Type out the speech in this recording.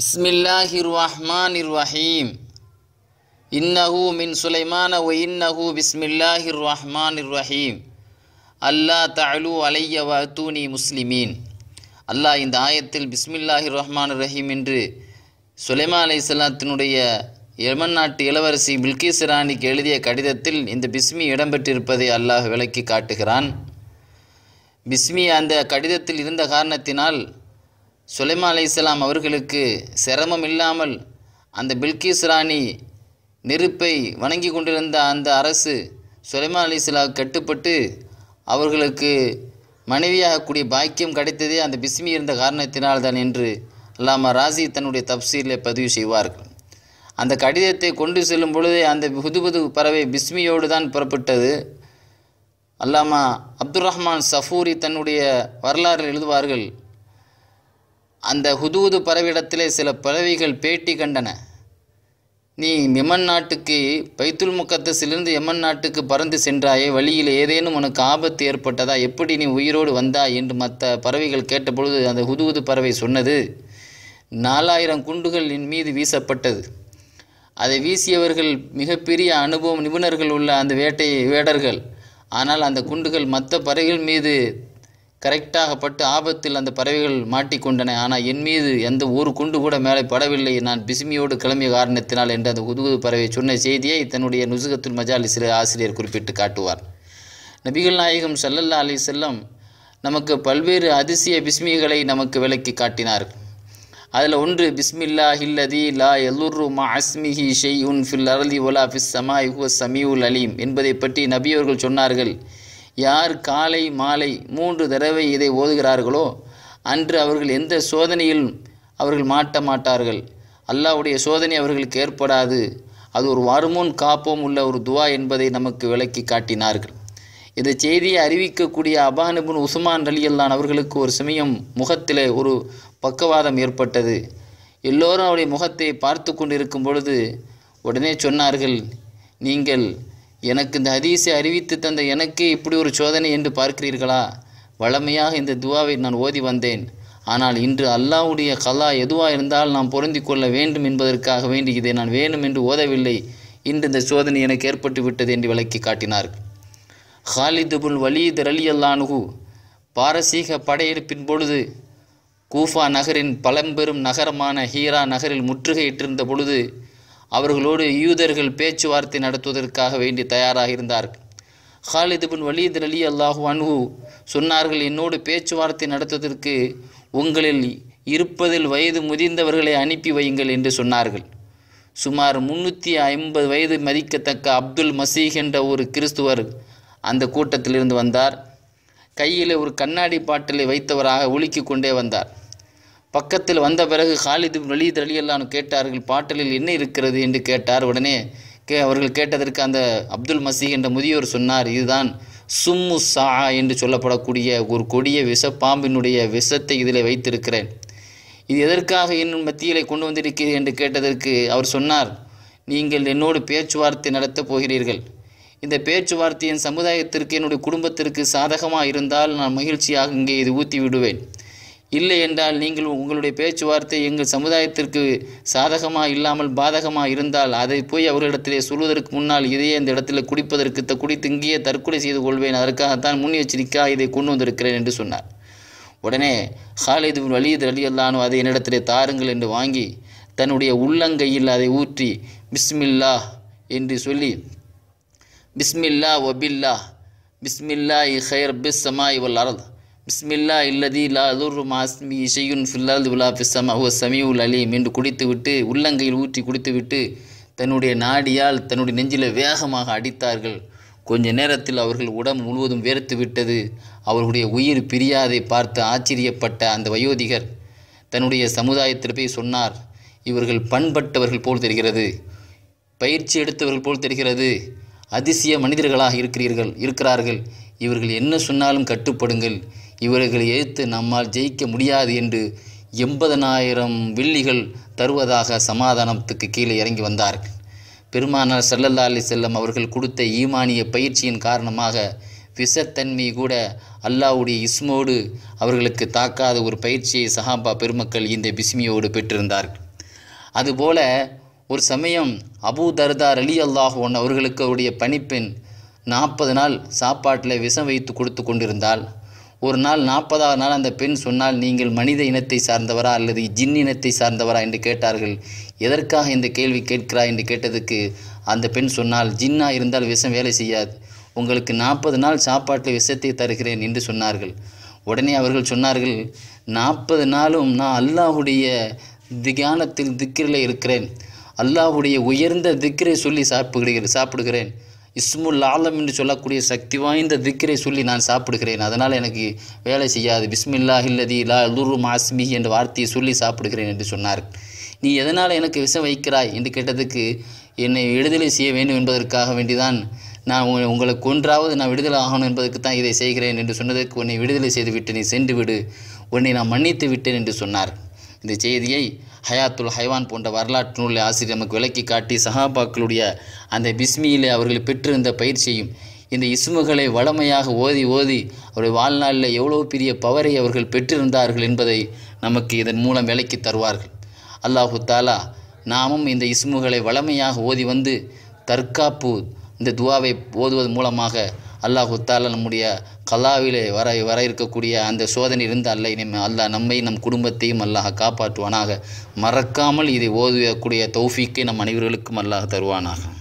பிஸ்மில்லாஹிர் ரஹ்மானிர் ரஹீம் இன்னஹு மின் சுலைமான ஒ இன்னஹு பிஸ்மில்லாஹிர் ரஹ்மானிர் ரஹீம் அல்லா தலு அலைய வத்தூனி முஸ்லிமீன் அல்லாஹ் இந்த ஆயத்தில் பிஸ்மில்லாஹிர் ரஹ்மான் ரஹீம் என்று சுலைமா அலை இஸ்லாத்தினுடைய யமன் நாட்டு இளவரசி பில்கிஸ் ராணிக்கு எழுதிய கடிதத்தில் இந்த பிஸ்மி இடம்பெற்றிருப்பதை அல்லாஹ் விளக்கி காட்டுகிறான் பிஸ்மி அந்த கடிதத்தில் இருந்த காரணத்தினால் சுலைமா அலை இஸ்லாம் அவர்களுக்கு சிரமம் இல்லாமல் அந்த பில்கிஸ் ராணி நெருப்பை வணங்கி கொண்டிருந்த அந்த அரசு சுலைமா அலி இஸ்லா கட்டுப்பட்டு அவர்களுக்கு மனைவியாகக்கூடிய பாக்கியம் கிடைத்ததே அந்த பிஸ்மி இருந்த காரணத்தினால்தான் என்று அல்லாமா ராசி தன்னுடைய தப்சீரில் பதிவு செய்வார்கள் அந்த கடிதத்தை கொண்டு செல்லும் பொழுதே அந்த புது பறவை பிஸ்மியோடு தான் புறப்பட்டது அல்லாமா அப்துல் ரஹ்மான் சஃபூரி தன்னுடைய வரலாறு எழுதுவார்கள் அந்த ஹுதூது பறவையிடத்திலே சில பறவைகள் பேட்டி கண்டன நீ மிமன் நாட்டுக்கு பைத்துல் முக்கத்தஸிலிருந்து எமன் நாட்டுக்கு பறந்து சென்றாயே வழியில் ஏதேனும் உனக்கு ஆபத்து ஏற்பட்டதா எப்படி நீ உயிரோடு வந்தாய் என்று மற்ற பறவைகள் கேட்டபொழுது அந்த ஹுதுகுது பறவை சொன்னது நாலாயிரம் குண்டுகள் என் மீது வீசப்பட்டது அதை வீசியவர்கள் மிகப்பெரிய அனுபவம் நிபுணர்கள் உள்ள அந்த வேட்டை வேடர்கள் ஆனால் அந்த குண்டுகள் மற்ற பறவைகள் மீது கரெக்டாகப்பட்டு ஆபத்தில் அந்த பறவைகள் மாட்டிக்கொண்டன ஆனால் என் மீது எந்த ஒரு குண்டு கூட மேலே படவில்லை நான் பிசுமியோடு கிளம்பிய காரணத்தினால் என்று அந்த உதுகுது பறவை சொன்ன செய்தியை தன்னுடைய நுசுகத்துல் மஜாலிசில ஆசிரியர் குறிப்பிட்டு காட்டுவார் நபிகள் நாயகம் சல்லல்லா அலி செல்லம் நமக்கு பல்வேறு அதிசய பிஸ்மிகளை நமக்கு விளக்கி காட்டினார் அதில் ஒன்று பிஸ்மில்லா ஹில்லதி லா எல்லூரு மா அஸ்மிஹி ஷெய் உன் ஃபில் அரலி ஒலா ஃபிஸ் சமா யுஹ சமியுல் அலீம் என்பதை பற்றி நபியவர்கள் சொன்னார்கள் யார் காலை மாலை மூன்று தடவை இதை ஓதுகிறார்களோ அன்று அவர்கள் எந்த சோதனையில் அவர்கள் மாட்ட மாட்டார்கள் அல்லாவுடைய சோதனை அவர்களுக்கு ஏற்படாது அது ஒரு வருமுன் காப்போம் உள்ள ஒரு துவா என்பதை நமக்கு விளக்கி காட்டினார்கள் இந்த செய்தியை அறிவிக்கக்கூடிய அபானுபின் உசுமான் அலியல்லான் அவர்களுக்கு ஒரு சமயம் முகத்தில் ஒரு பக்கவாதம் ஏற்பட்டது எல்லோரும் அவருடைய முகத்தை பார்த்து கொண்டிருக்கும் பொழுது உடனே சொன்னார்கள் நீங்கள் எனக்கு இந்த ஹதீஸை அறிவித்து தந்த எனக்கே இப்படி ஒரு சோதனை என்று பார்க்கிறீர்களா வளமையாக இந்த துவாவை நான் ஓதி வந்தேன் ஆனால் இன்று அல்லாவுடைய கலா எதுவாக இருந்தால் நாம் பொருந்தி கொள்ள வேண்டும் என்பதற்காக வேண்டி இதை நான் வேணும் என்று ஓதவில்லை இன்று இந்த சோதனை எனக்கு ஏற்பட்டு விட்டது என்று விளக்கி காட்டினார் ஹாலிதுபுல் வலீது அலி அல்லானுகு பாரசீக படையெடுப்பின் பொழுது கூஃபா நகரின் பழம்பெரும் நகரமான ஹீரா நகரில் முற்றுகையிட்டிருந்த பொழுது அவர்களோடு யூதர்கள் பேச்சுவார்த்தை நடத்துவதற்காக வேண்டி தயாராக இருந்தார்கள் ஹாலித் பின் வலீத் அலி அல்லாஹு அன்ஹு சொன்னார்கள் என்னோடு பேச்சுவார்த்தை நடத்துவதற்கு உங்களில் இருப்பதில் வயது முதிர்ந்தவர்களை அனுப்பி வையுங்கள் என்று சொன்னார்கள் சுமார் முன்னூற்றி ஐம்பது வயது மதிக்கத்தக்க அப்துல் மசீஹ் என்ற ஒரு கிறிஸ்துவர் அந்த கூட்டத்திலிருந்து வந்தார் கையில் ஒரு கண்ணாடி பாட்டிலை வைத்தவராக ஒழுக்கி கொண்டே வந்தார் பக்கத்தில் வந்த பிறகு ஹாலிது வலித் அலி கேட்டார்கள் பாட்டலில் என்ன இருக்கிறது என்று கேட்டார் உடனே கே அவர்கள் கேட்டதற்கு அந்த அப்துல் மசீஹ் என்ற முதியோர் சொன்னார் இதுதான் சும்மு சா என்று சொல்லப்படக்கூடிய ஒரு கொடிய விஷப்பாம்பினுடைய விஷத்தை இதில் வைத்திருக்கிறேன் இது எதற்காக என்னும் மத்தியிலே கொண்டு வந்திருக்கிறது என்று கேட்டதற்கு அவர் சொன்னார் நீங்கள் என்னோடு பேச்சுவார்த்தை நடத்தப் போகிறீர்கள் இந்த பேச்சுவார்த்தை என் சமுதாயத்திற்கு என்னுடைய குடும்பத்திற்கு சாதகமாக இருந்தால் நான் மகிழ்ச்சியாக இங்கே இது ஊற்றி விடுவேன் இல்லை என்றால் நீங்கள் உங்களுடைய பேச்சுவார்த்தை எங்கள் சமுதாயத்திற்கு சாதகமாக இல்லாமல் பாதகமாக இருந்தால் அதை போய் அவர்களிடத்திலே சொல்வதற்கு முன்னால் இதையே இந்த இடத்துல குடிப்பதற்கு த குடித்து இங்கேயே தற்கொலை செய்து கொள்வேன் அதற்காகத்தான் முன் எச்சரிக்கையாக இதை கொண்டு வந்திருக்கிறேன் என்று சொன்னார் உடனே ஹாலிது வலியது அலி அல்லானோ அதை என்னிடத்திலே தாருங்கள் என்று வாங்கி தன்னுடைய உள்ளங்கையில் அதை ஊற்றி பிஸ்மில்லா என்று சொல்லி பிஸ்மில்லா ஒபில்லா பிஸ்மில்லா இ ஹைர் பிஸ் இவள் அரது பிஸ்மில்லா இல்லதி லா அதுர் மாஸ்மி இசையுன் ஃபில்லாது உலா பிஸ்ஸம் அஹோ சமியுல் அலீம் என்று குடித்துவிட்டு உள்ளங்கையில் ஊற்றி குடித்துவிட்டு தன்னுடைய நாடியால் தன்னுடைய நெஞ்சில் வேகமாக அடித்தார்கள் கொஞ்ச நேரத்தில் அவர்கள் உடம்பு முழுவதும் வேர்த்து விட்டது அவர்களுடைய உயிர் பிரியாதை பார்த்து ஆச்சரியப்பட்ட அந்த வயோதிகர் தன்னுடைய சமுதாயத்தில் போய் சொன்னார் இவர்கள் பண்பட்டவர்கள் போல் தெரிகிறது பயிற்சி எடுத்தவர்கள் போல் தெரிகிறது அதிசய மனிதர்களாக இருக்கிறீர்கள் இருக்கிறார்கள் இவர்கள் என்ன சொன்னாலும் கட்டுப்படுங்கள் இவர்களை எதிர்த்து நம்மால் ஜெயிக்க முடியாது என்று எண்பதனாயிரம் வில்லிகள் தருவதாக சமாதானத்துக்கு கீழே இறங்கி வந்தார்கள் பெருமானார் சல்லல்லா அலி செல்லம் அவர்கள் கொடுத்த ஈமானிய பயிற்சியின் காரணமாக விஷத்தன்மை கூட அல்லாவுடைய இஸ்மோடு அவர்களுக்கு தாக்காத ஒரு பயிற்சியை சஹாபா பெருமக்கள் இந்த பிஸ்மியோடு பெற்றிருந்தார்கள் அதுபோல ஒரு சமயம் அபூ தர்தார் அலி அல்லாஹோன் அவர்களுக்கு அவருடைய பணிப்பெண் நாற்பது நாள் சாப்பாட்டில் விஷம் வைத்து கொடுத்து கொண்டிருந்தாள் ஒரு நாள் நாற்பதாவது நாள் அந்த பெண் சொன்னால் நீங்கள் மனித இனத்தை சார்ந்தவரா அல்லது ஜின் இனத்தை சார்ந்தவரா என்று கேட்டார்கள் எதற்காக இந்த கேள்வி கேட்கிறாய் என்று கேட்டதுக்கு அந்த பெண் சொன்னால் ஜின்னா இருந்தால் விஷம் வேலை செய்யாது உங்களுக்கு நாற்பது நாள் சாப்பாட்டில் விஷத்தை தருகிறேன் என்று சொன்னார்கள் உடனே அவர்கள் சொன்னார்கள் நாற்பது நாளும் நான் அல்லாஹுடைய தியானத்தில் திக்கிரில் இருக்கிறேன் அல்லாஹுடைய உயர்ந்த திக்கிரை சொல்லி சாப்பிடுகிறேன் சாப்பிடுகிறேன் இஸ்முல் ஆலம் என்று சொல்லக்கூடிய சக்தி வாய்ந்த திக்கரை சொல்லி நான் சாப்பிடுகிறேன் அதனால் எனக்கு வேலை செய்யாது பிஸ்மில்லா இல்லதி லா லுரு மாஸ்மி என்ற வார்த்தையை சொல்லி சாப்பிடுகிறேன் என்று சொன்னார் நீ எதனால் எனக்கு விஷம் வைக்கிறாய் என்று கேட்டதுக்கு என்னை விடுதலை செய்ய வேண்டும் என்பதற்காக வேண்டிதான் நான் உங்களுக்கு ஒன்றாவது நான் விடுதலை ஆகணும் என்பதற்கு தான் இதை செய்கிறேன் என்று சொன்னதற்கு உன்னை விடுதலை செய்துவிட்டு நீ சென்று விடு உன்னை நான் மன்னித்து விட்டேன் என்று சொன்னார் இந்த செய்தியை ஹயாத்துல் ஹைவான் போன்ற வரலாற்று நூலை ஆசிரியர் நமக்கு விளக்கி காட்டி சஹாபாக்களுடைய அந்த பிஸ்மியிலே அவர்கள் பெற்றிருந்த பயிற்சியும் இந்த இஸ்முகளை வளமையாக ஓதி ஓதி அவருடைய வாழ்நாளில் எவ்வளோ பெரிய பவரை அவர்கள் பெற்றிருந்தார்கள் என்பதை நமக்கு இதன் மூலம் விளக்கி தருவார்கள் அல்லாஹு தாலா நாமும் இந்த இஸ்முகளை வளமையாக ஓதி வந்து தற்காப்பு இந்த துவாவை ஓதுவதன் மூலமாக அல்லாஹு தாலா நம்முடைய கலாவிலே வர வர இருக்கக்கூடிய அந்த சோதனையிலிருந்து அல்ல இனிமே அல்லாஹ் நம்மை நம் குடும்பத்தையும் அல்லாஹ் காப்பாற்றுவானாக மறக்காமல் இதை ஓதுவக்கூடிய தௌஃபிக்கை நம் அனைவர்களுக்கும் அல்லாஹ் தருவானாக